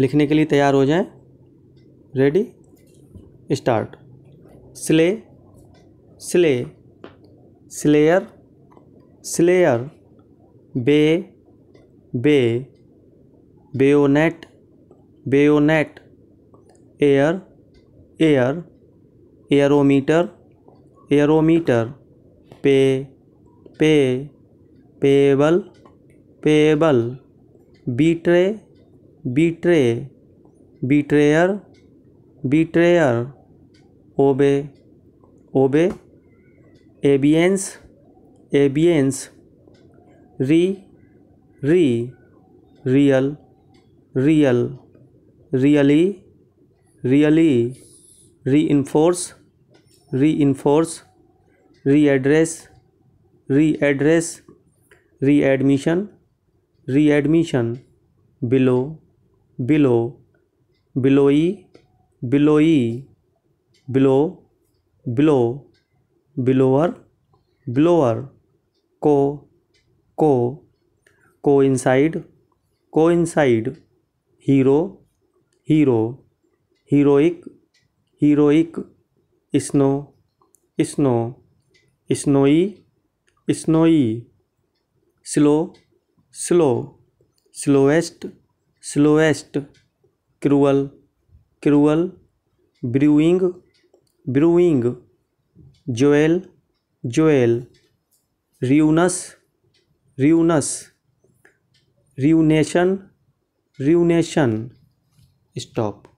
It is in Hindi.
लिखने के लिए तैयार हो जाएं ready start slay slay slayer slayer bay bay bayonet bayonet air air aerometer aerometer pay pay payable payable betray betray betrayer betrayer obey obey obeyance obeyance re re real real really really reinforce reinforce readdress readdress readmission readmission billow billow billowy billowy billow billow billower blower co co coincide inside hero hero heroic heroic snow snow snowy snowy slow slow slowest slowest cruel cruel brewing brewing jewel jewel ruinous ruinous ruination ruination stop